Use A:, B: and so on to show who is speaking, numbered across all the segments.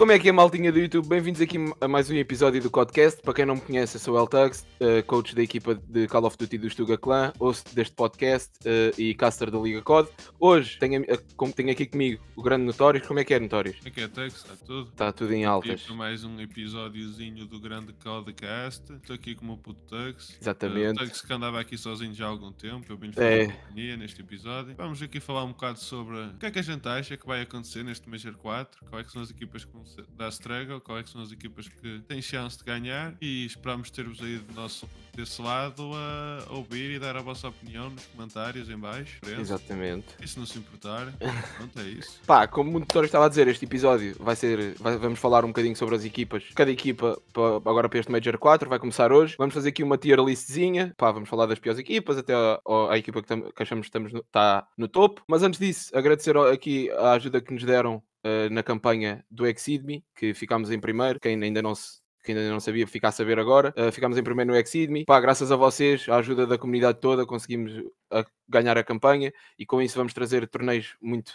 A: Como é que é, maltinha do YouTube? Bem-vindos aqui a mais um episódio do podcast. Para quem não me conhece, eu sou o Eltux, eh, coach da equipa de Call of Duty do Stuga Clan, host deste podcast eh, e caster da Liga COD. Hoje tenho, tenho aqui comigo o grande Notórios. Como é que é, Notórios? Como é que é, Tux? Está tudo? Está tudo em altas.
B: Aqui mais um episódiozinho do grande CODcast. Estou aqui com o meu puto Tux. Exatamente. Uh, eh, Tux que andava aqui sozinho já há algum tempo. Eu vim é. companhia neste episódio. Vamos aqui falar um bocado sobre o que é que a gente acha que vai acontecer neste Major 4, quais é são as equipas que vão da é quais são as equipas que têm chance de ganhar e esperamos ter-vos aí do nosso, desse lado a ouvir e dar a vossa opinião nos comentários em baixo. Exatamente.
A: E se não se importar, pronto, é isso. Pá, como o monitor estava a dizer, este episódio vai ser, vai, vamos falar um bocadinho sobre as equipas. Cada equipa agora para este Major 4 vai começar hoje. Vamos fazer aqui uma tier listzinha. Pá, vamos falar das piores equipas, até a, equipa que, tam, que achamos que estamos no, está no topo. Mas antes disso, agradecer aqui a ajuda que nos deram eh, na campanha do Exidmi, que ficámos em primeiro. Quem ainda não se que ainda não sabia, ficar a saber agora. Uh, ficámos em primeiro no Exidme. Pá, graças a vocês, a ajuda da comunidade toda, conseguimos a ah, ganhar a campanha e com isso vamos trazer torneios muito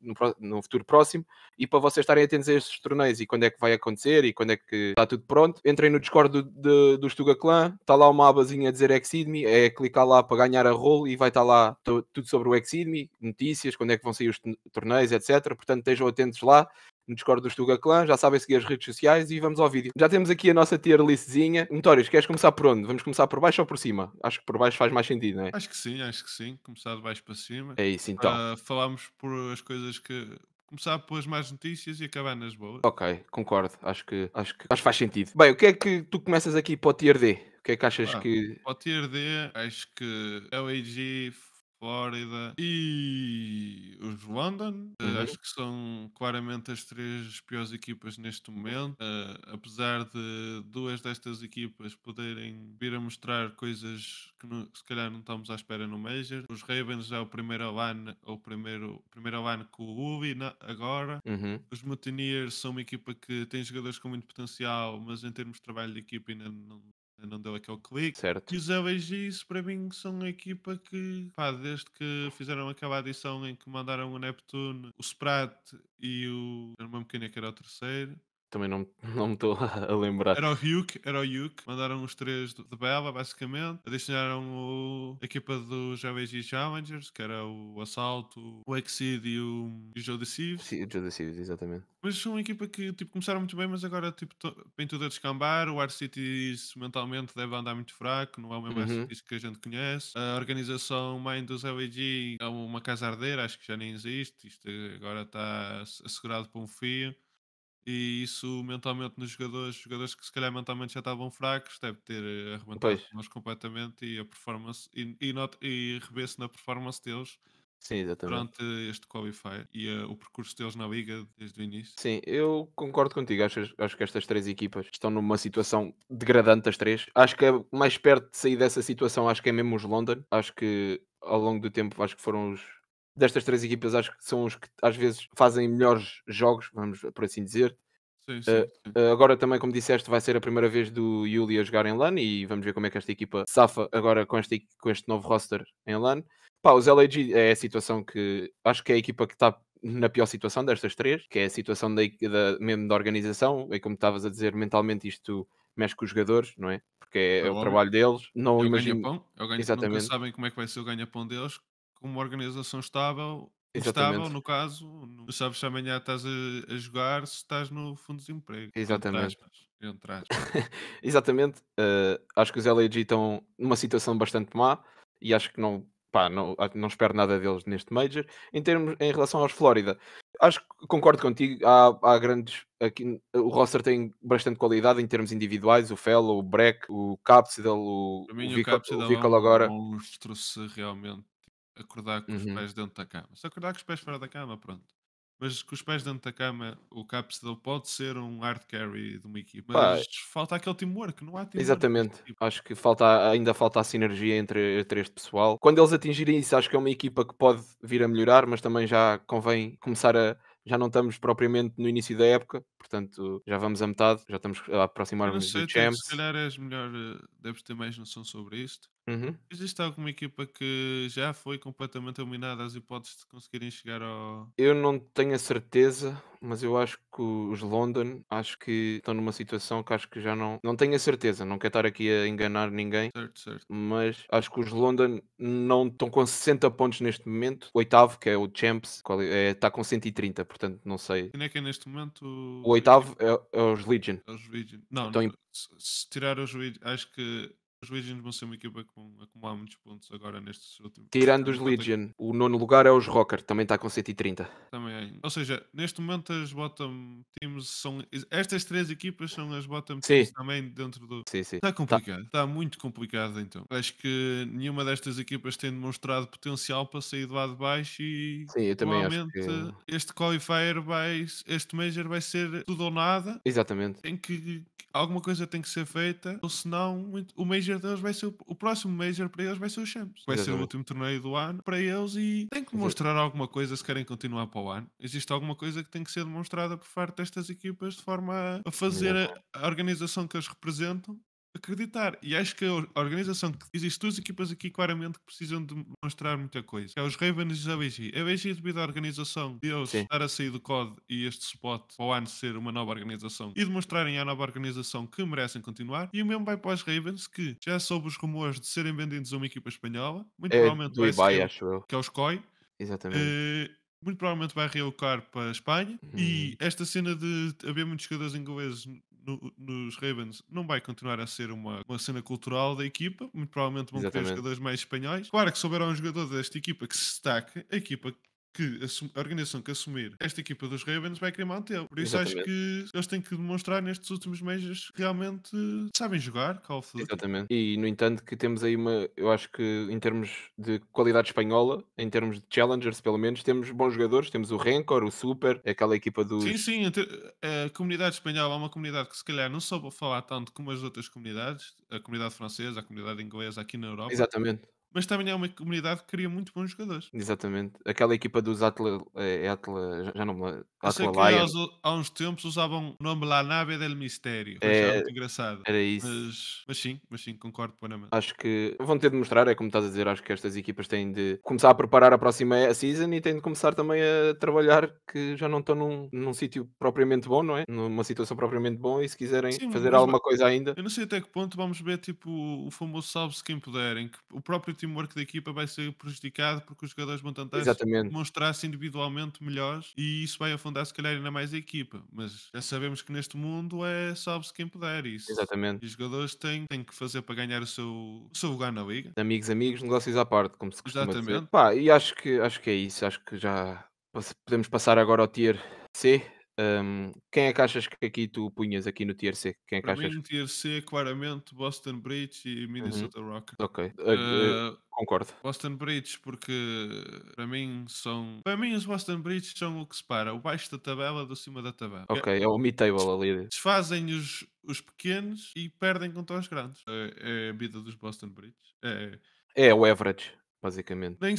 A: no, no, futuro próximo. E para vocês estarem atentos a estes torneios e quando é que vai acontecer e quando é que está tudo pronto, entrem no Discord do, do, do Stuga Clan, está lá uma abazinha a dizer Exidme, é clicar lá para ganhar a rolo e vai estar tá lá tudo sobre o Exidme, notícias, quando é que vão sair os torneios, etc. Portanto, estejam atentos lá no Discord do Stuga Clã. Já sabem seguir as redes sociais e vamos ao vídeo. Já temos aqui a nossa tier listzinha. Notórios, queres começar por onde? Vamos começar por baixo ou por cima? Acho que por baixo faz mais sentido, não é? Acho que
B: sim, acho que sim. Começar de baixo para cima. É isso, então. Uh, falámos por as coisas que começar pelas más notícias e acabar nas boas.
A: Ok, concordo. Acho que, acho que, acho que faz sentido. Bem, o que é que tu começas aqui para o tier D? O que é que achas ah, que.
B: Para o tier D, acho que LAG Flórida e os London. Eh, uhum. acho que são claramente as três piores equipas neste momento. Uh, apesar de duas destas equipas poderem vir a mostrar coisas que se calhar não estamos à espera no Major. Os Ravens é o primeiro LAN, é o primeiro, primeiro LAN com o Ubi na, agora. Uhum. Os Mutineers são uma equipa que tem jogadores com muito potencial, mas em termos de trabalho de equipa ainda não não deu aquele clique. Certo. E os LGs, para mim, são uma equipa que, pá, desde que fizeram aquela adição em que mandaram o Neptune, o Sprat e o. Era uma pequena que era o terceiro.
A: Também não, não me estou a lembrar. Era o Hulk,
B: era o Mandaram os três de Bela, basicamente. Adicionaram o, a equipa dos JVG Challengers, que era o Assalto, o Exceed e o, Joe o Joe Deceives. Sim, o Joe
A: Deceives, exatamente.
B: Mas são uma equipa que tipo, começaram muito bem, mas agora tipo, vem tudo a descambar. O Air City mentalmente deve andar muito fraco, não é o mesmo uhum. City que a gente conhece. A organização mãe dos LG é uma casa ardeira, acho que já nem existe. Isto agora está assegurado por um fio e isso mentalmente nos jogadores, jogadores que se calhar mentalmente já estavam fracos, deve ter eh, arrebentado nós completamente e a performance e, e, e revê-se na performance deles
A: Sim, durante
B: este qualifier e uh, o percurso deles na liga
A: desde o início. Sim, eu concordo contigo. Acho, acho que estas três equipas estão numa situação degradante, as três. Acho que é mais perto de sair dessa situação, acho que é mesmo os London. Acho que ao longo do tempo, acho que foram os destas três equipas, acho que são os que às vezes fazem melhores jogos, vamos por assim dizer. Sim, eh, sim, sim. Uh, agora também, como disseste, vai ser a primeira vez do Yuli a jogar em LAN e vamos ver como é que esta equipa safa agora com este, com este novo roster em LAN. Pá, os LAG é a situação que acho que é a equipa que está na pior situação destas três, que é a situação da, da mesmo da organização, e é como estavas a dizer, mentalmente isto mexe com os jogadores, não é? Porque é, é o trabalho deles. Não é imagino. Ganha-pão. É o ganha Exatamente.
B: sabem como é que vai ser o ganha-pão deles como organização estável, Exatamente. estável no caso, não sabes se amanhã estás a, a jogar se estás no fundo de desemprego. Exatamente. Entre aspas, entre
A: aspas. Exatamente. Uh, acho que os LAG estão numa situação bastante má e acho que não, pá, não, não espero nada deles neste Major. Em, termos, em relação aos Flórida, acho que concordo contigo. Há, há grandes. Aqui, o roster tem bastante qualidade em termos individuais: o Fellow, o Breck, o Capsidal, o, o, o Vicol é agora.
B: um monstro se realmente acordar com uhum. os pés dentro da cama. Se acordar com os pés fora da cama, pronto. Mas com os pés dentro da cama, o Capsule pode ser um hard carry de uma equipa, mas falta aquele teamwork,
A: não há teamwork. Exatamente, acho que falta, ainda falta a sinergia entre, entre este pessoal. Quando eles atingirem isso, acho que é uma equipa que pode vir a melhorar, mas também já convém começar a, já não estamos propriamente no início da época, portanto já vamos a metade, já estamos a aproximar-nos do Champs. Se
B: calhar és melhor, eh, deves ter mais noção sobre isto. Uhum. Existe alguma equipa que já foi completamente eliminada às hipóteses de conseguirem chegar ao.
A: Eu não tenho a certeza, mas eu acho que os London acho que estão numa situação que acho que já não. Não tenho a certeza, não quero estar aqui a enganar ninguém. Certo, certo. Mas acho que os London não estão com 60 pontos neste momento. O oitavo, que é o Champs, é, é, está com 130, portanto não sei. Quem é que é neste momento? O, o oitavo é, é, os Legion. É os Legion. Não, então não em... se
B: tirar os Legion, acho que os Legions vão ser uma equipa com acumular muitos pontos agora neste últimos. Tirando os Legion,
A: o nono lugar é os Rocker, também está com 130.
B: Também é. Ou seja, neste momento as bottom teams são. Estas três equipas são as bottom teams sim. também dentro do.
A: Sim, sim. Está tá. complicado,
B: está tá muito complicado então. Acho que nenhuma destas equipas tem demonstrado potencial para sair do lado de baixo e. Sim, eu também acho que... este qualifier vai. Este Major vai ser tudo ou nada. Exatamente. Tem que alguma coisa tem que ser feita, ou senão o Major deles vai ser o, o próximo Major para eles vai ser o Champs. Vai Exatamente. ser o último torneio do ano para eles e tem que mostrar alguma coisa se querem continuar para o ano. Existe alguma coisa que tem que ser demonstrada por parte destas equipas de forma a, a fazer a, a, organização que eles representam acreditar. E acho que a organização que diz isto, duas equipas aqui claramente que precisam de mostrar muita coisa. Que é os Ravens e a BG. A BG, devido à organização de eles estar a sair do COD e este spot ao ano ser uma nova organização e demonstrarem à nova organização que merecem continuar. E o mesmo vai para os Ravens, que já soube os rumores de serem vendidos a uma equipa espanhola, muito é, provavelmente o Ibai, acho
A: eu. que é os COI. Exatamente.
B: Uh, muito provavelmente vai realocar para a Espanha. Uhum. E esta cena de haver muitos jogadores ingleses no, nos Ravens não vai continuar a ser uma, uma cena cultural da equipa, muito provavelmente vão ter jogadores mais espanhóis. Claro que souberam um jogador desta equipa que se destaque, a equipa que a organização que assumir esta equipa dos Ravens vai querer manter. Por isso Exatamente. acho que eles têm que demonstrar nestes últimos meses realmente sabem
A: jogar Call of Duty. Exatamente. E no entanto que temos aí uma, eu acho que em termos de qualidade espanhola, em termos de challengers pelo menos, temos bons jogadores, temos o Rancor, o Super, aquela equipa do... Sim, sim,
B: a comunidade espanhola é uma comunidade que se calhar não soube falar tanto como as outras comunidades, a comunidade francesa, a comunidade inglesa aqui na Europa. Exatamente mas também é uma comunidade que cria muito bons jogadores.
A: Exatamente. Aquela equipa dos Atla, é, é Atla já não me lembro. Atla Lion.
B: há uns tempos usavam o nome La Nave del Mistério. É, muito engraçado. Era isso.
A: Mas, mas, sim, mas sim, concordo plenamente. Acho que vão ter de mostrar, é como estás a dizer, acho que estas equipas têm de começar a preparar a próxima season e têm de começar também a trabalhar que já não estão num, num sítio propriamente bom, não é? Numa situação propriamente bom e se quiserem sim, fazer alguma coisa ainda. Eu não sei até que ponto vamos ver tipo o
B: famoso salve-se quem puderem, que o próprio teamwork da equipa vai ser prejudicado porque os jogadores vão tentar demonstrar-se individualmente melhores e isso vai afundar se calhar ainda mais a equipa. Mas já sabemos que neste mundo é sobe-se quem puder isso.
A: Exatamente. E os
B: jogadores têm, têm que fazer para ganhar o seu, o seu lugar na liga.
A: Amigos, amigos, negócios à parte, como se costuma Exatamente. dizer. e acho que, acho que é isso. Acho que já podemos passar agora ao tier C um, quem é que achas que aqui tu punhas aqui no TRC? Quem é que Para achas? Mim,
B: no claramente, Boston Bridge e uhum. Minnesota uhum. Rock. Ok, uh, uh, concordo. Boston Bridge, porque para mim são. Para mim, os Boston Bridge são o que separa o baixo da tabela do cima da tabela. Ok,
A: é, é o mid-table ali.
B: Desfazem os, os pequenos e perdem contra os grandes. É, é a vida dos Boston Bridge. É,
A: é o average basicamente. Nem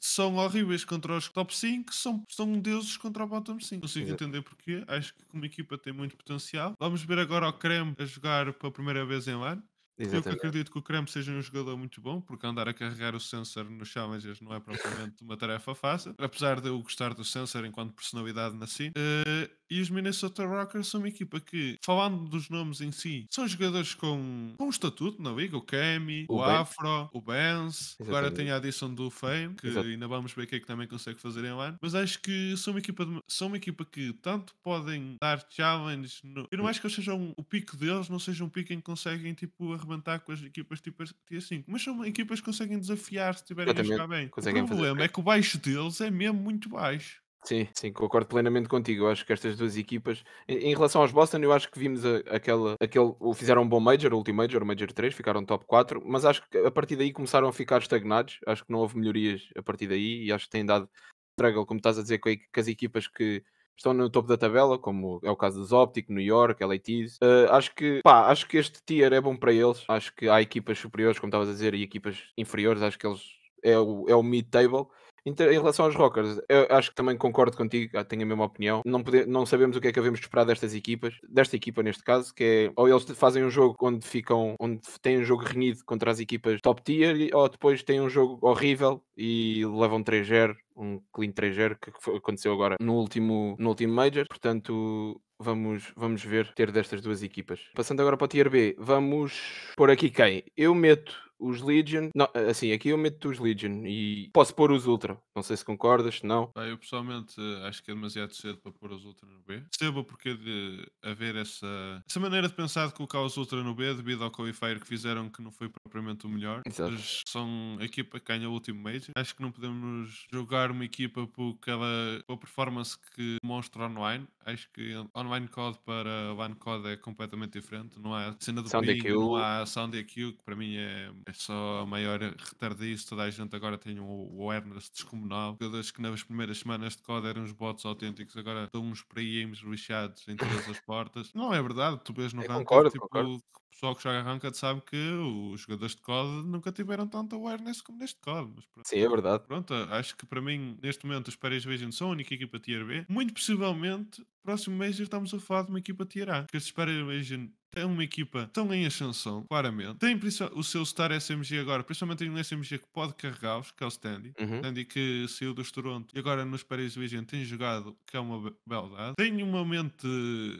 B: são horríveis contra os top 5, são, são deuses contra o bottom 5. Consigo Exato. entender porquê. Acho que como equipa tem muito potencial. Vamos ver agora o Creme a jogar pela primeira vez em LAN. Eu que acredito que o Creme seja um jogador muito bom, porque andar a carregar o sensor nos challenges não é propriamente uma tarefa fácil, apesar de eu gostar do sensor enquanto personalidade na si. Uh, e os Minnesota Rockers são uma equipa que, falando dos nomes em si, são jogadores com, com um estatuto na liga: o Kemi, o, o Afro, o Benz. Agora tem a adição do Fame, que Exato. ainda vamos ver o que é que também consegue fazer em lá. Mas acho que são uma equipa, de, são uma equipa que tanto podem dar challenge. No, eu não hum. acho que eles sejam o pico deles, não seja um pico em que conseguem tipo arrebentar com as equipas tipo Tier 5, mas são equipas que conseguem desafiar se tiverem a jogar bem. O problema fazer... é
A: que o baixo deles é mesmo muito baixo. Sim, sim, concordo plenamente contigo. Eu acho que estas duas equipas, em, em relação aos Boston, eu acho que vimos a, aquela, aquele, fizeram um bom Major, o último Major, o Major 3, ficaram top 4, mas acho que a partir daí começaram a ficar estagnados. Acho que não houve melhorias a partir daí e acho que tem dado struggle, como estás a dizer, com as equipas que estão no topo da tabela, como é o caso dos Optic, New York, LATs. Uh, eh, acho que pá, acho que este tier é bom para eles. Acho que há equipas superiores, como estavas a dizer, e equipas inferiores. Acho que eles é o, é o mid-table em, relação aos Rockers, eu acho que também concordo contigo, ah, tenho a mesma opinião. Não, não sabemos o que é que devemos de esperar destas equipas, desta equipa neste caso, que é ou eles fazem um jogo onde ficam, onde têm um jogo renhido contra as equipas top tier, ou depois têm um jogo horrível e levam 3-0, um clean 3-0 que aconteceu agora no último, no último Major. Portanto, vamos, vamos ver ter destas duas equipas. Passando agora para o Tier B, vamos pôr aqui quem? Eu meto os Legion. Não, assim, aqui eu meto os Legion e posso pôr os Ultra. Não sei se concordas, não.
B: eu pessoalmente eh, acho que é demasiado cedo para pôr os Ultra no B. Percebo porque de haver essa, essa maneira de pensar de colocar os Ultra no B devido ao qualifier que fizeram que não foi propriamente o melhor. Exato. Mas são a equipa que ganha o último Major. Acho que não podemos jogar uma equipa por aquela, pela performance que mostra online. Acho que online code para code é completamente diferente. Não há cena do PIN, não há EQ, que para mim é, é só a maior retardice. Toda a gente agora tem um awareness descomunal. jogadores que nas primeiras semanas de code eram os bots autênticos, agora estão uns pre aí lixados em todas as portas. Não é verdade, tu vês no Eu ranking, concordo, tipo, concordo. o pessoal que joga Ranked sabe que os jogadores de code nunca tiveram tanto awareness como neste code. Sim, é verdade. Pronto, acho que para mim, neste momento, os Paris Vision são a única equipa Tier B. Muito possivelmente próximo mês já estamos a falar de uma equipa tirar Que se espera, imagino, tem uma equipa tão em ascensão, claramente. Tem o seu Star SMG agora, principalmente tem um SMG que pode carregá-los, que é o Standy. Uhum. Standy que saiu dos Toronto e agora nos Paris Vision tem jogado, que é uma beldade. Tem uma mente,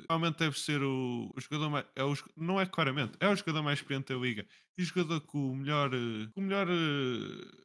B: realmente deve ser o, o jogador mais, é o, não é claramente, é o jogador mais experiente da liga. E o jogador com o melhor, com o melhor... Eh,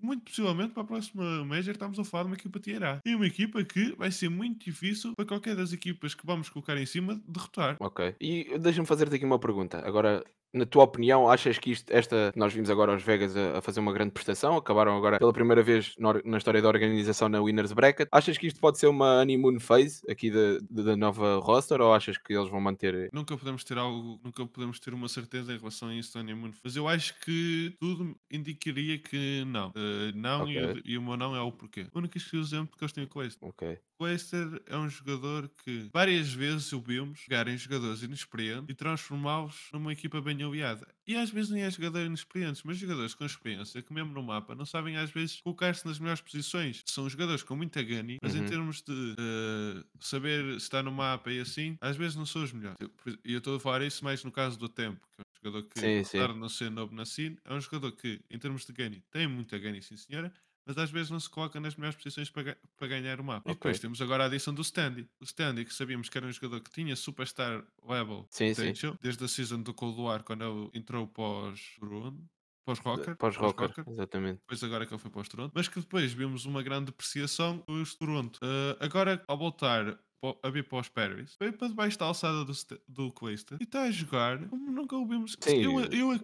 A: muito possivelmente para a próxima
B: Major estamos a falar de uma equipa tier E uma equipa que vai ser muito difícil para qualquer das equipas que vamos colocar em cima derrotar.
A: Ok. E deixa-me fazer-te aqui uma pergunta. Agora, na tua opinião, achas que isto, esta, nós vimos agora os Vegas a, a, fazer uma grande prestação, acabaram agora pela primeira vez na, na, história da organização na Winners Bracket. Achas que isto pode ser uma honeymoon phase aqui da, nova roster ou achas que eles vão manter? Eh,
B: nunca podemos ter algo, nunca podemos ter uma certeza em relação a isso, honeymoon. Phase. eu acho que tudo indicaria que não. Uh, não okay. e, e, o meu não é o porquê. O único exemplo que eles têm com isso. Ok. Wester é um jogador que várias vezes o vimos jogar em jogadores inexperientes e transformá-los numa equipa bem aliada. E às vezes nem é jogador inexperientes, mas jogadores com experiência que mesmo no mapa não sabem às vezes colocar-se nas melhores posições. São jogadores com muita gani, mas uhum. em termos de uh, saber estar no mapa e assim, às vezes não são os melhores. E eu estou a falar isso mais no caso do tempo, que é um jogador que, apesar de não ser novo na scene, é um jogador que, em termos de gani, tem muita gani, sim senhora, mas às vezes não se coloca nas melhores posições para, para ganhar o mapa. Okay. E depois temos agora a adição do Standy. O Standy, que sabíamos que era um jogador que tinha Superstar Level sim, potential, sim. desde a season do Cold War, quando ele entrou pós-Bruno, Pós-rocker. Pós-rocker, pós exatamente. Depois agora que ele foi pós Toronto. Mas que depois vimos uma grande depreciação dos Toronto. Uh, agora, ao voltar a vir para os Paris, veio para debaixo da alçada do, do Clayster e está a jogar como nunca o vimos. Sim. Eu, eu, eu,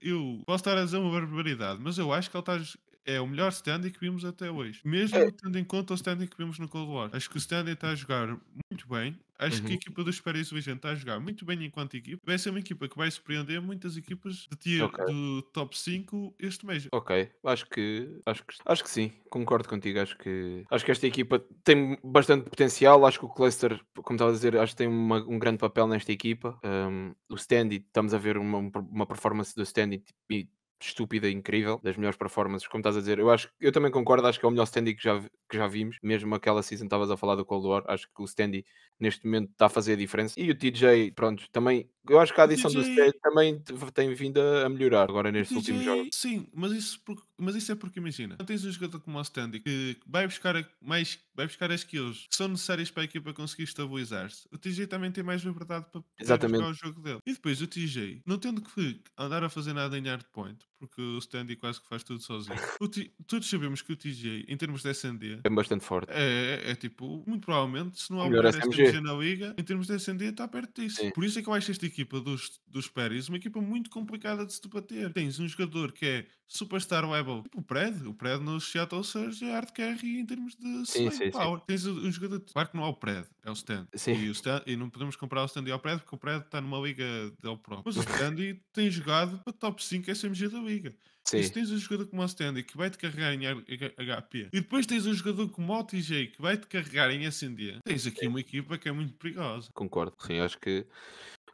B: eu, posso estar a dizer uma barbaridade, mas eu acho que ele está é o melhor standing que vimos até hoje. Mesmo é. tendo em conta o standing que vimos no Cold War. Acho que o standing está a jogar muito bem. Acho uhum. que a uhum. equipa dos Paris Vision está a jogar muito bem enquanto equipa. Vai ser uma equipa que vai surpreender muitas equipas de tier
A: okay. do top 5 este mês. Ok, acho que, acho que acho que sim, concordo contigo. Acho que acho que esta equipa tem bastante potencial. Acho que o Cluster, como estava a dizer, acho que tem uma, um grande papel nesta equipa. Um, o Standy, estamos a ver uma, uma performance do Standy tipo, estúpida, incrível, das melhores performances, como estás a dizer. Eu acho eu também concordo, acho que é o melhor standy que já, que já vimos, mesmo aquela season estavas a falar do Cold War, acho que o standy neste momento está a fazer a diferença. E o TJ, pronto, também, eu acho que a adição TJ... do Sted também tem vindo a melhorar agora neste TJ... último jogo.
B: Sim, mas isso, mas isso é porque imagina, não tens um jogador como o Standy que vai buscar mais, vai buscar as skills que são necessárias para a equipa conseguir estabilizar-se. O TJ também tem mais liberdade para Exatamente. jogar o jogo dele. E depois o TJ, não tendo que andar a fazer nada em hard point, porque o Stanley quase que faz tudo sozinho. T... Todos sabemos que o TJ, em termos de SND, é bastante forte. É, é, é tipo, muito provavelmente, se não há melhor SMG na liga, em termos de SND, está perto disso. Sim. Por isso é que eu acho esta equipa dos, dos Pérez uma equipa muito complicada de se debater. Tens um jogador que é Superstar Webo. O Pred, o Pred no Seattle Surge é hardcarry em termos de sim, sim, power. Sim. Tens um jogador. Claro que não é o Pred, é o Stand. Sim. E, o stand, e não podemos comprar o Stand e ao Pred porque o Pred está numa liga del Pro. Mas o Stand tem jogado para top 5 SMG da liga. Sim. E se tens um jogador como o Stand que vai te carregar em HP e depois tens um jogador como o TJ que vai te carregar em SND, tens aqui uma equipa que é muito perigosa.
A: Concordo, sim, acho que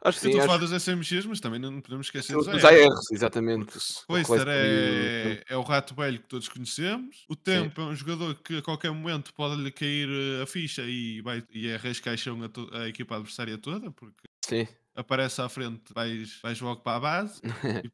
A: Acho que sim. Estou a falar das SMGs,
B: mas também não podemos esquecer dos ARs. ARs. exatamente. Clayster é, é o rato velho que todos conhecemos. O Tempo sim. é um jogador que a qualquer momento pode-lhe cair eh, a ficha e, vai, e é rescaixão a, to... a equipa adversária toda, porque sim. aparece à frente, vais, vais logo para a base e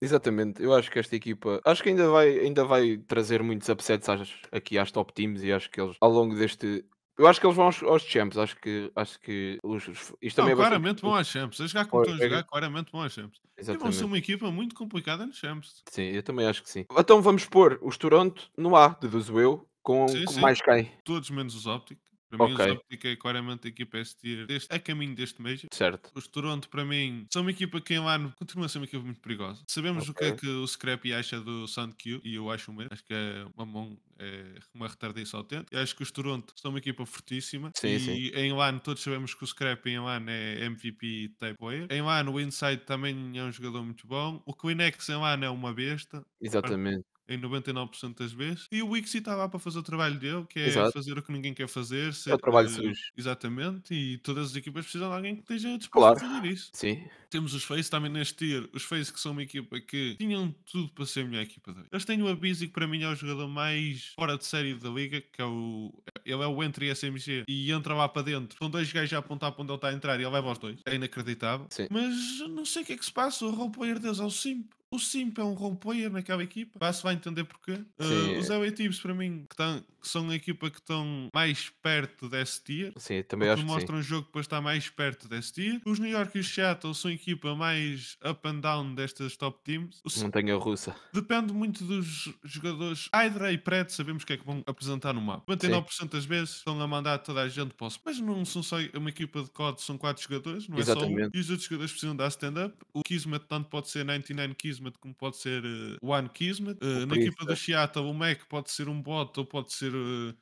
A: Exatamente, eu acho que esta equipa acho que ainda vai, ainda vai trazer muitos upsets às, aqui às top teams e acho que eles ao longo deste eu acho que eles vão aos, aos Champs, acho que, acho que os, isto também não, é claramente vão aos Champs,
B: A jogar como estão é a jogar,
A: claramente vão aos Champs. Exatamente. E vão ser uma
B: equipa muito complicada nos Champs.
A: Sim, eu também acho que sim. Então vamos pôr os Toronto no A, deduzo eu, com, sim, com sim. mais quem? Todos menos os Optic. Para mim, okay. os
B: apliquei claramente a equipa STR deste, a caminho deste Major. Certo. Os Toronto, para mim, são uma equipa que em lan continua a ser uma equipa muito perigosa. Sabemos okay. o que é que o Scrappy acha do Q, e eu acho o mesmo. Acho que é uma mão é uma retardiça autêntica. Acho que os Toronto são uma equipa fortíssima. Sim, e sim. em LAN todos sabemos que o Scrap em LAN é MVP type player. Em LAN o Inside também é um jogador muito bom. O Kleenex em LAN é uma besta. Exatamente em 99% das vezes. E o Wixi está lá para fazer o trabalho dele, que é Exato. fazer o que ninguém quer fazer. Ser, é o trabalho uh, sujo. Exatamente, e todas as equipas precisam de alguém que esteja disposto claro. a fazer isso. Sim. Temos os Face também neste tier. Os Face que são uma equipa que tinham tudo para ser a melhor equipa da Eles têm o Abisi, que para mim é o jogador mais fora de série da liga, que é o... Ele é o entre SMG e entra lá para dentro. São dois gajos a apontar para onde ele está a entrar e ele leva aos dois. É inacreditável. Sim. Mas não sei o que é que se passa. O role player deles é o simples. O Simp é um role naquela equipa. Vai-se vai entender porquê. Uh, os LA Tips, para mim, que, tão, que são a equipa que estão mais perto desse tier.
A: Sim, também acho mostram que sim. um
B: jogo depois estar mais perto desse tier. Os New York e os Seattle são a equipa mais up and down destas top teams. O
A: Montanha Russa.
B: Depende muito dos jogadores. Hydra e Preto sabemos o que é que vão apresentar no mapa. 99% das vezes estão a mandar toda a gente para o Mas não são só uma equipa de COD, são quatro jogadores, não Exatamente. é só um. E os outros jogadores precisam dar stand-up. O Kismet tanto pode ser 99 Kismet Kismet, como pode ser o eh, One Kismet. O eh, na equipa do é. Seattle, o Mac pode ser um bot ou pode ser eh,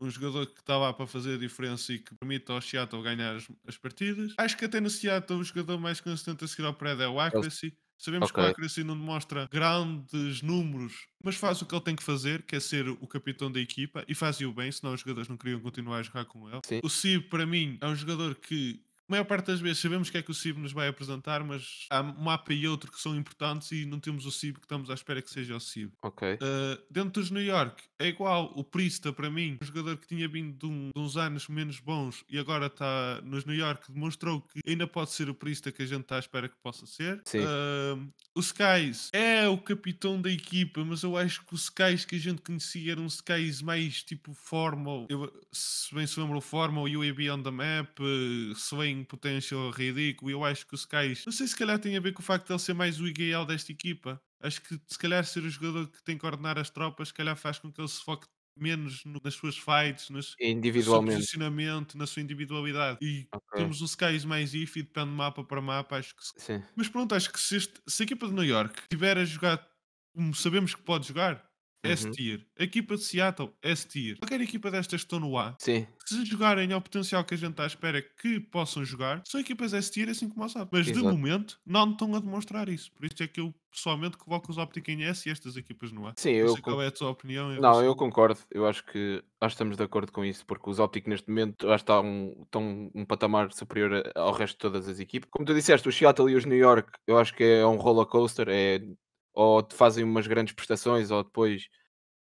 B: um jogador que está lá para fazer a diferença e que permite ao Seattle ganhar as, as, partidas. Acho que até no Seattle o jogador mais consistente a seguir ao prédio é o Accuracy. Sabemos okay. que o Accuracy não demonstra grandes números, mas faz o que ele tem que fazer, que é ser o capitão da equipa, e fazia o bem, senão os jogadores não queriam continuar a jogar com ele. Sim. O Cib, para mim, é um jogador que a maior parte das vezes sabemos o que é que o CIB nos vai apresentar, mas há um mapa e outro que são importantes e não temos o CIB que estamos à espera que seja o CIB. Ok. Uh, dentro dos New York, é igual. O Prista, para mim, um jogador que tinha vindo de, um, de uns anos menos bons e agora está nos New York, demonstrou que ainda pode ser o Prista que a gente está à espera que possa ser. Uh, o Skies é o capitão da equipa, mas eu acho que o Skies que a gente conhecia era um Skies mais tipo formal. Eu, se bem se o formal, UAB on the map, eh, swing potential ridículo. Eu acho que o Skies, não sei se calhar tem a ver com o facto de ele ser mais o ideal desta equipa acho que se calhar ser o jogador que tem que ordenar as tropas, se calhar faz com que ele se foque menos no, nas suas fights, nas, Individualmente. no seu posicionamento, na sua individualidade. E okay. temos um Skies mais if e depende de mapa para mapa, acho que Sim. Mas pronto, acho que se, este, se a equipa de New York tiver a jogar como sabemos que pode jogar, é uhum. S tier. A equipa de Seattle, é S tier. Qualquer equipa destas que estão no A, Sim. se jogarem ao potencial que a gente está à espera que possam jogar, são equipas S tier assim como a SAP. Mas Exato. de momento não estão a demonstrar isso. Por isso é que eu pessoalmente coloco os Optic em S e estas equipas no A. Sim, eu. Não sei qual é a tua opinião. Eu não, eu
A: concordo. Eu acho que estamos de acordo com isso, porque os Optic neste momento acho que estão num estão um patamar superior ao resto de todas as equipas. Como tu disseste, o Seattle e os New York, eu acho que é um roller coaster, é ou fazem umas grandes prestações, ou depois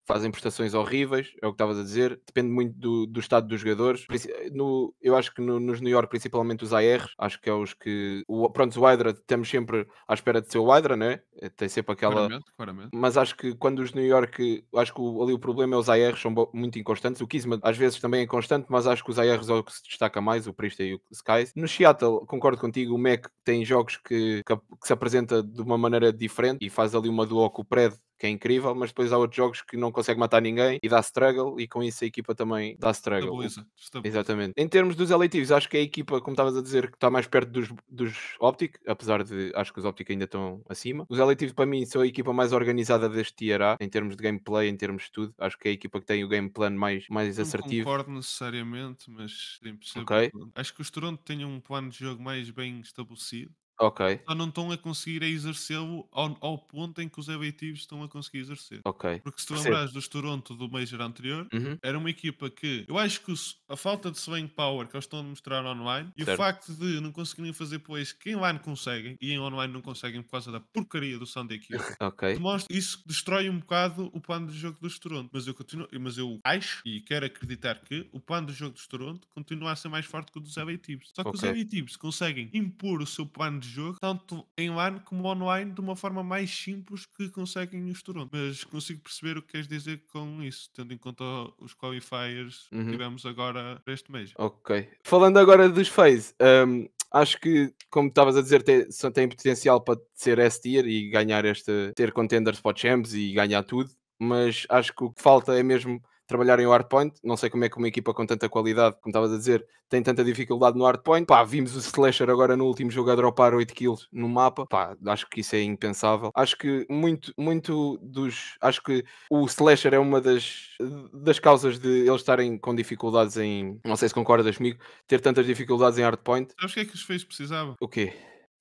A: fazem prestações horríveis, é o que estavas a dizer, depende muito do, do estado dos jogadores. No, eu acho que no, nos New York, principalmente os ARs, acho que é os que. O, pronto, o Hydra, estamos sempre à espera de ser o Hydra, né? É, tem sempre aquela. Claramente, claramente. Mas acho que quando os New York, acho que o, ali o problema é os ARs são muito inconstantes. O Kisma às vezes também é constante, mas acho que os ARs é o que se destaca mais, o Prista e o Skies. No Seattle, concordo contigo, o Mac tem jogos que, que, que se apresenta de uma maneira diferente e faz ali uma duo com o Pred que é incrível, mas depois há outros jogos que não consegue matar ninguém e dá struggle, e com isso a equipa também dá struggle. Estabiliza, Exatamente. Em termos dos eletivos, acho que é a equipa, como estavas a dizer, que está mais perto dos, dos Optic, apesar de acho que os Optic ainda estão acima. Os eletivos, para mim, são a equipa mais organizada deste Tier A, em termos de gameplay, em termos de tudo. Acho que é a equipa que tem o game plan mais, mais não assertivo. Não
B: concordo necessariamente, mas sempre okay. Acho que os Toronto têm um plano de jogo mais bem estabelecido. Ok. Só não estão a conseguir exercê-lo ao, ao, ponto em que os LATs estão a conseguir exercer. Ok. Porque se tu lembras dos Toronto do Major anterior, uhum. era uma equipa que eu acho que a falta de swing power que eles estão a mostrar online e certo. o facto de não conseguirem fazer pois que em line conseguem e em online não conseguem por causa da porcaria do sound da equipa. ok. isso destrói um bocado o plano de jogo dos Toronto. Mas eu continuo, mas eu acho e quero acreditar que o plano de jogo dos Toronto continua a ser mais forte que o dos LATs. Só que okay. os LATs conseguem impor o seu plano de de jogo, tanto em LAN como online, de uma forma mais simples que conseguem os Toronto. Mas consigo perceber o que queres dizer com isso, tendo em conta os qualifiers uhum. que tivemos agora este mês.
A: Ok. Falando agora dos FaZe, um, acho que, como estavas a dizer, tem, tem potencial para ser S-tier e ganhar esta, ter contenders para Champs e ganhar tudo, mas acho que o que falta é mesmo trabalharem em hardpoint. Não sei como é que uma equipa com tanta qualidade, como estavas a dizer, tem tanta dificuldade no hardpoint. Pá, vimos o Slasher agora no último jogo a dropar 8 kills no mapa. Pá, acho que isso é impensável. Acho que muito, muito dos. Acho que o Slasher é uma das, das causas de eles estarem com dificuldades em. Não sei se concordas comigo, ter tantas dificuldades em hardpoint. Sabes o que é que os fez precisavam? O quê?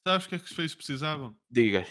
B: Sabes o que é que os fez precisavam? Diga.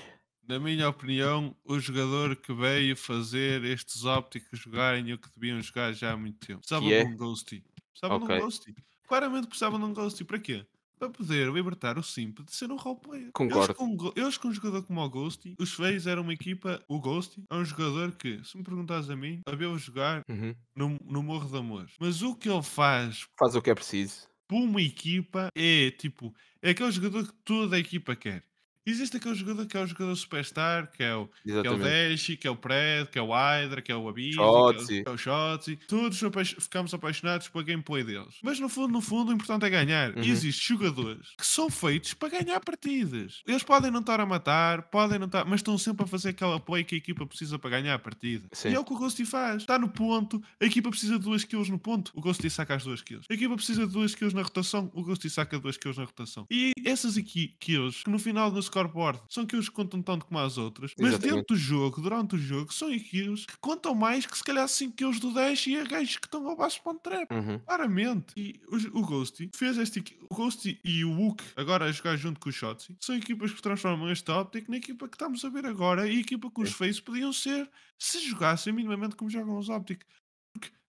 B: Na minha opinião, o jogador que veio fazer estes ópticos jogarem o que deviam jogar já há muito tempo. Precisava yeah. de é? um Ghosty.
A: Precisava okay. de um Ghosty.
B: Claramente precisava de um Ghosty. Para quê? Para poder libertar o Simp de ser um roleplayer. Concordo. Eu acho que um jogador como o Ghosty, os Feios eram uma equipa. O Ghosty é um jogador que, se me perguntares a mim, havia jogar uhum. no, no Morro de Amor. Mas o que ele faz. Faz o que é preciso. Para uma equipa é tipo. É aquele jogador que toda a equipa quer Existe aquele jogador que é o jogador superstar, que é o, que é o Deshi, que é o Pred, que é o Hydra, que é o Abyss, é que é o Shotzi. Todos ficamos apaixonados pela gameplay deles. Mas no fundo, no fundo, o importante é ganhar. Uhum. E existem jogadores que são feitos para ganhar partidas. Eles podem não estar a matar, podem não estar, mas estão sempre a fazer aquela apoio que a equipa precisa para ganhar a partida. Sim. E é o que o Ghosty faz. Está no ponto, a equipa precisa de duas kills no ponto, o Ghosty saca as duas kills. A equipa precisa de duas kills na rotação, o Ghosty saca duas kills na rotação. E essas aqui kills que no final das scoreboard. são aqueles que contam tanto como as outras, mas Exatamente. dentro do jogo, durante o jogo, são aqueles que contam mais que se calhar 5 kills do 10 e a gajos que estão abaixo para o trap. Uhum. Claramente. E o, o Ghosty fez esta equipa. O Ghosty e o Wook, agora a jogar junto com o Shotzi, são equipas que transformam este Optic na equipa que estamos a ver agora e a equipa que os é. Face podiam ser se jogassem minimamente como jogam os Optic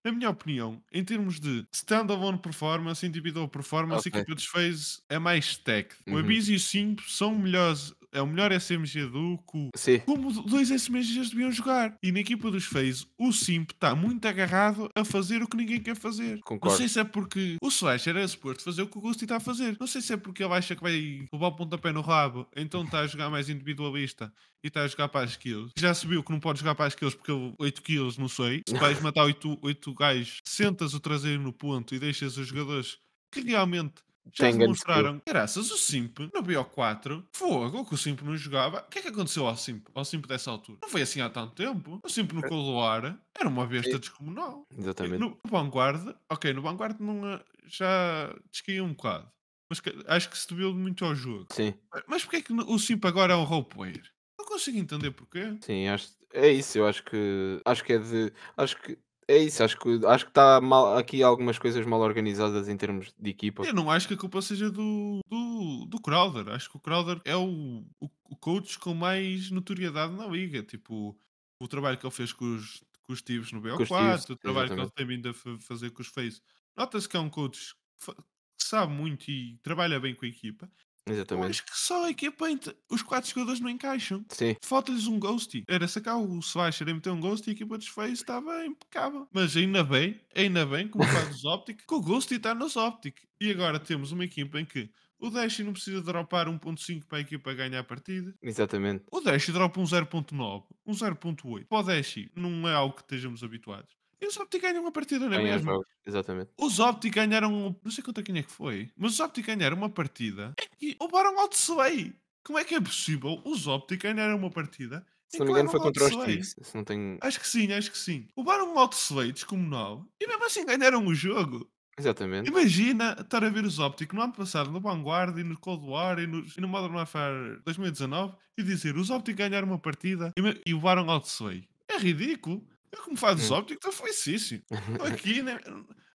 B: na minha opinião, em termos de standalone performance, individual performance, okay. a que eu Phase é mais tech. Uhum. O Abyss e o Simp são melhores é o melhor SMG do cu. Sim. Como dois SMGs deviam jogar. E na equipa dos FaZe, o Simp está muito agarrado a fazer o que ninguém quer fazer. Concordo. Não sei se é porque o Slash era suposto fazer o que o Gusti está a fazer. Não sei se é porque ele acha que vai levar o pontapé no rabo, então está a jogar mais individualista e está a jogar para as kills. Já se viu que não pode jogar para as kills porque 8 kills, não sei. Se vais matar 8, 8 gajos, sentas o traseiro no ponto e deixas os jogadores que realmente já mostraram, graças, o Simp no BO4, fogo, que o Simp não jogava. O que é que aconteceu ao Simp, ao Simp dessa altura? Não foi assim há tanto tempo. O Simp no é. Cold era uma besta descomunal. Exatamente. No, no Vanguard, ok, no Vanguard não, eh, já descaía um bocado. Mas acho que se deu muito ao jogo. Sim. Mas porquê é que o Simp agora é um roleplayer? Não consigo entender porquê.
A: Sim, acho, é isso, eu acho que acho que é de. Acho que é isso, acho que acho que está mal aqui algumas coisas mal organizadas em termos de equipa. Eu
B: não acho que a culpa seja do, do, do Crowder. Acho que o Crowder é o, o, o, coach com mais notoriedade na liga. Tipo, o trabalho que ele fez com os, com os Steves no BO4, o trabalho exatamente. que ele tem vindo a fazer com os Face. Nota-se que é um coach que sabe muito e trabalha bem com a equipa. Exatamente. acho que só a equipa. Os quatro jogadores não encaixam. Sim. Falta-lhes um ghosty. Era sacar o Swasher e meter um ghosty e a equipa dos desfez estava impecável. Mas ainda bem, ainda bem, como faz os Optic, que o ghosty está nos Optic. E agora temos uma equipa em que o Dash não precisa dropar 1.5 para a equipa ganhar a partida.
A: Exatamente.
B: O Dash dropa um 0.9, um 0.8. Para o Dash não é algo que estejamos habituados. E os optic ganham uma partida, não é mesmo? exatamente. Os optic ganharam, não sei contra quem é que foi, mas os optic ganharam uma partida e o roubaram ao sway Como é que é possível os optic ganharam uma partida Se não me engano, foi contra os Chiefs. Se não Acho que sim, acho que sim. Roubaram um Outslay descomunal e mesmo assim ganharam o jogo. Exatamente. Imagina estar a ver os Optic no ano passado, no Vanguard e no Cold War e no, e no Modern Warfare 2019 e dizer os Optic ganharam uma partida e, o e levaram É ridículo. Eu, é como faz os ópticos digo, foi Cício. Estou aqui na, né,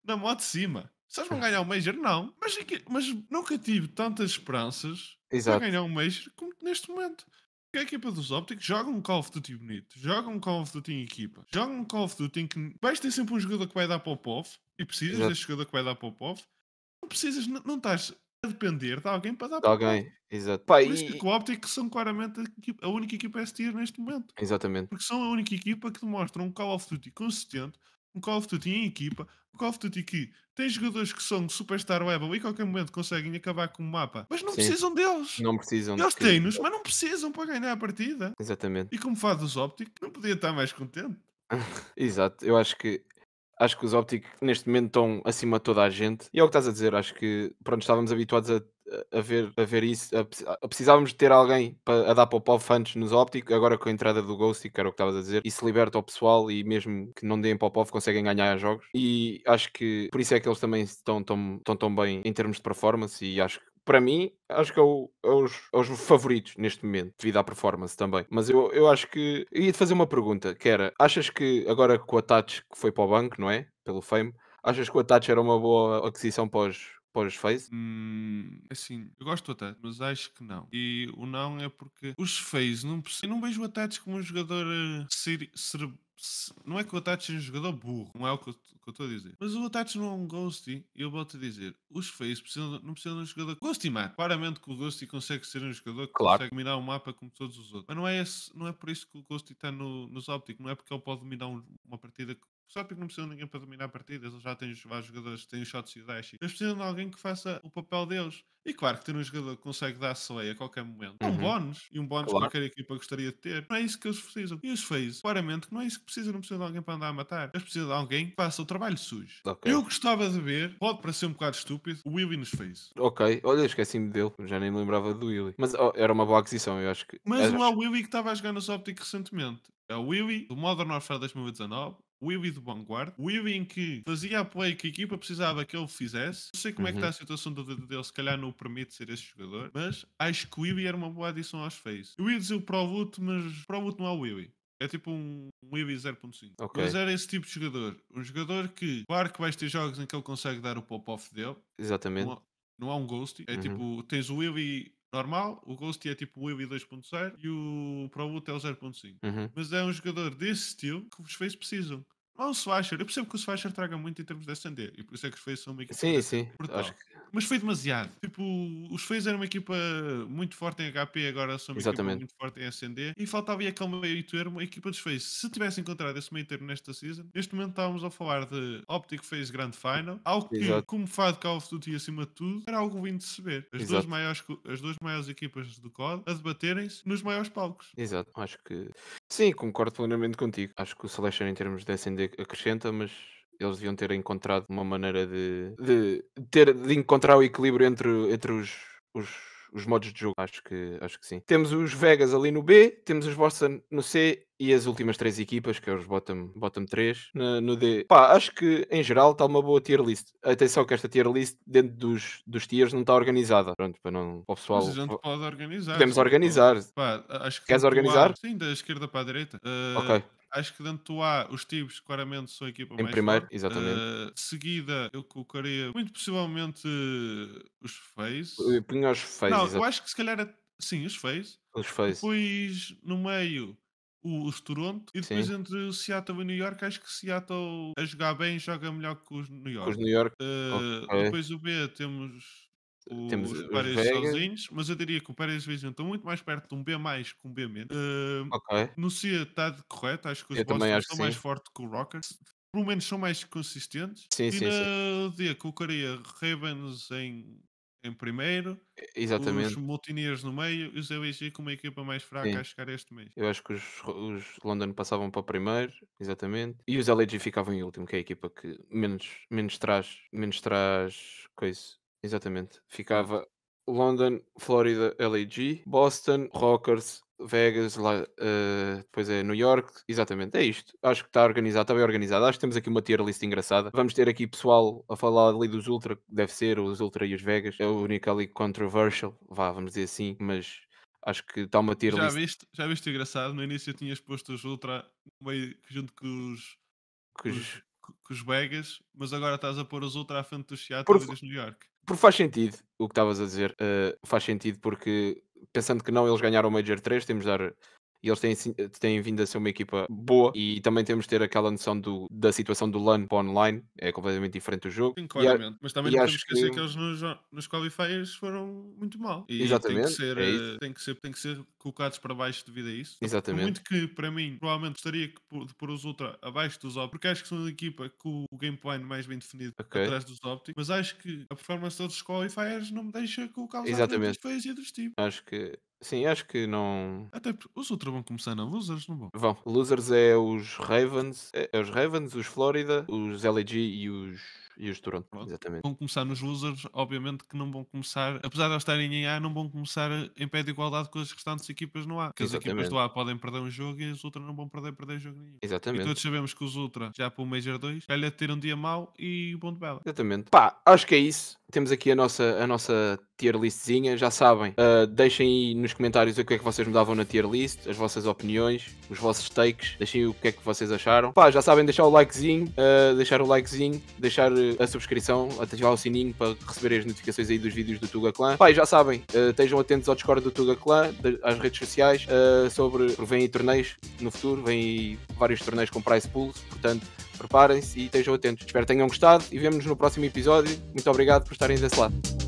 B: na moto de cima. Sabes não ganhar um Major? Não. Mas, mas nunca tive tantas esperanças para ganhar um Major como neste momento. Porque a equipa dos ópticos joga um Call of Duty bonito, joga um Call of Duty em equipa, joga um Call of Duty em que vais ter sempre um jogador que vai dar para o POV e precisas deste jogador que vai dar para o POV. Não precisas, não, não estás a depender de alguém para dar de alguém, exato. Por isso que o Optic são claramente a, equipa, a única equipa a tier neste momento. Exatamente. Porque são a única equipa que demonstra um Call of Duty consistente, um Call of Duty em equipa, um Call of Duty que tem jogadores que são superstar level e a qualquer momento conseguem acabar com o mapa, mas não Sim. precisam deles.
A: Não precisam. Eles têm-nos, mas
B: não precisam para ganhar a partida. Exatamente. E como faz os Optic, não podia estar mais contente.
A: Exato, eu acho que Acho que os Optic neste momento estão acima de toda a gente. E é o que estás a dizer, acho que pronto, estávamos habituados a, a ver, a ver isso. A, a, precisávamos de ter alguém para, a dar pop off antes nos Optic, agora com a entrada do Ghost, que era o que estavas a dizer, isso liberta o pessoal e mesmo que não deem pop off conseguem ganhar jogos. E acho que por isso é que eles também estão tão, tão, tão bem em termos de performance e acho que para mim, acho que é, o, é, os, é os favoritos neste momento, devido à performance também. Mas eu, eu acho que. Eu ia te fazer uma pergunta, que era: achas que agora com a Tati que foi para o banco, não é? Pelo Fame, achas que o Tati era uma boa aquisição para os, para Hum, assim,
B: eu gosto do Ataque, mas acho que não. E o não é porque os Face, não, eu não vejo o Ataque como um jogador eh, ser não é que o Atachi seja um jogador burro, não é o que eu estou a dizer. Mas o Atachi não é um Ghosty, e eu volto a dizer, os feios precisam, não precisam de um jogador Ghosty, mano. Claramente que o Ghosty consegue ser um jogador que claro. consegue dominar o um mapa como todos os outros. Mas não é, esse, não é por isso que o Ghosty está no, nos ópticos, não é porque ele pode dominar um, uma partida porque não precisam de ninguém para dominar partidas, eles já têm os vários jogadores que têm os shots e o dash. Eles precisam de alguém que faça o papel deles. E claro que ter um jogador que consegue dar slay a qualquer momento um uhum. bónus. E um bónus claro. que qualquer equipa gostaria de ter. Não é isso que eles precisam. E os fez claramente que não é isso que precisam. Não precisam de alguém para andar a matar. Eles precisam de alguém que faça o trabalho sujo. Okay. Eu gostava de ver, pode parecer um bocado estúpido, o Willy nos fez.
A: Ok, olha, esqueci-me dele. Já nem me lembrava do Willy. Mas oh, era uma boa aquisição, eu acho que. Mas não é
B: o Willy que estava a jogar nos Optic recentemente. É o Willy do Modern Warfare 2019 Willy do de vanguarda, o Willy em que fazia a play que a equipa precisava que ele fizesse. Não sei como uhum. é que uhum. está a situação do dedo dele, se calhar não o permite ser esse jogador, mas acho que o Willy era uma boa adição aos face. Eu ia dizer o Prolut, mas Prolut não é o Willy. É tipo um, um 0.5. Okay. Mas era esse tipo de jogador. Um jogador que, claro que vais ter jogos em que ele consegue dar o pop-off dele.
A: Exatamente. Não,
B: não há um ghost. É uhum. tipo, tens o Willy normal, o Ghost é tipo o Willy 2.0 e o Prolut é o 0.5. Uhum. Mas é um jogador desse estilo que os fez precisam. Não o um slasher. Eu percebo que o slasher traga muito em termos de SND. E por isso é que os Faze são uma equipa. Sim, sim. Acho que... Mas foi demasiado. Tipo, os Faze eram uma equipa muito forte em HP, agora são uma Exatamente. equipa muito forte em SND. E faltava aí aquele meio termo, a equipa dos Faze, Se tivesse encontrado esse meio termo nesta season, neste momento estávamos a falar de Optic Faze Grand Final. Algo que, Exato. como Fado Call of Duty acima de tudo, era algo vindo de se ver. As duas, maiores, as duas maiores equipas do COD
A: a debaterem-se nos maiores palcos. Exato. Acho que. Sim, concordo plenamente contigo. Acho que o slasher em termos de SND Discord acrescenta, mas eles deviam ter encontrado uma maneira de, de, ter, de encontrar o equilíbrio entre, entre os, os, os modos de jogo. Acho que, acho que sim. Temos os Vegas ali no B, temos os Boston no C e as últimas três equipas, que é os bottom, bottom 3, no, no D. Pá, acho que em geral está uma boa tier list. Atenção que esta tier list dentro dos, dos tiers não está organizada. Pronto, para não para o pessoal. Mas a gente pode organizar. Podemos organizar. Pá, acho que Queres organizar?
B: sim, da esquerda para a direita. Uh, ok acho que dentro do A, os Tibes claramente são a equipa em mais. Em primeiro, forte. exatamente. Uh, seguida, eu colocaria muito possivelmente eh, os Faze. Eu punha os Faze. Não, eu acho que se calhar. Sim, os Faze. Os Faze. Depois, no meio, os Toronto e depois Sim. entre o Seattle e o New York acho que Seattle a jogar bem joga melhor que os New York. Os New York. Uh, okay. Depois o B temos
A: o, Temos os Pérez sozinhos,
B: mas eu diria que o Pérez e o estão muito mais perto de um B mais que um B menos. Uh, okay. No CIA está correto, acho que os Bosses são mais fortes que o Rockers. Pelo menos são mais consistentes. Sim, e sim, na sim. D colocaria Ravens em, em primeiro, Exatamente. os Multineers no meio e os LG como uma equipa mais fraca sim. a chegar este mês.
A: Eu acho que os, os London passavam para primeiro, exatamente, e os LG ficavam em último, que é a equipa que menos, menos traz, menos traz coisa Exatamente. Ficava London, Florida, LAG, Boston, Rockers, Vegas, lá, uh, eh, depois é New York, exatamente, é isto. Acho que está organizado, está bem organizado. Acho que temos aqui uma tier list engraçada. Vamos ter aqui pessoal a falar ali dos Ultra, que deve ser, os Ultra e os Vegas. É o único ali controversial, vá, vamos dizer assim, mas acho que está uma tier já list.
B: Viste, já viste engraçado, no início tinhas posto os Ultra meio, junto com os, com os, com os Vegas, mas agora estás a pôr os Ultra à frente dos Seattle e dos New
A: York. Porque faz sentido o que estavas a dizer. Uh, faz sentido porque, pensando que não, eles ganharam o Major 3, temos de dar e eles têm, eh, têm vindo a ser uma equipa boa e também temos de ter aquela noção do, da situação do LAN para online, é completamente diferente do jogo. Sim, claramente, e, mas também não podemos esquecer que... que...
B: eles nos, nos qualifiers foram muito mal. E Exatamente. Tem que, ser, é eh, tem, que ser, tem que ser colocados para baixo devido a isso. Exatamente. Muito que para mim, provavelmente gostaria que por, de pôr os Ultra abaixo dos Opti, porque acho que são uma equipa com o game plan mais bem definido okay. atrás dos Opti, mas acho que a performance todos os qualifiers não me deixa colocá-los Exatamente. dos e
A: tipos. Acho que Sim, acho que não. Até porque
B: os outros vão começar na Losers, não
A: vão? Vão. Losers é os Ravens, é, é os Ravens, os Florida, os LG e os e os Toronto, Pronto. exatamente. Vão
B: começar nos losers, obviamente que não vão começar, apesar de estarem em A, não vão começar em pé de igualdade com as restantes equipas no A. Porque exatamente. as equipas do A podem perder um jogo e as outras não vão perder, perder jogo nenhum. Exatamente. E todos sabemos que os Ultra, já para o Major 2, calha ter um dia mau e bom de bela.
A: Exatamente. Pá, acho que é isso temos aqui a nossa, a nossa tier listzinha, já sabem. Uh, deixem aí nos comentários o que é que vocês mudavam na tier list, as vossas opiniões, os vossos takes, deixem o que é que vocês acharam. Pá, já sabem, deixar o likezinho, uh, deixar o likezinho, deixar ah, a subscrição, ativar o sininho para receber as notificações aí dos vídeos do Tuga Clan. Pá, já sabem, uh, estejam atentos ao Discord do Tuga Clan, às redes sociais, sobre, vêm aí torneios no futuro, vêm aí vários torneios com price pools, portanto preparem-se e estejam atentos. Espero que tenham gostado e vemos-nos no próximo episódio. Muito obrigado por estarem desse lado.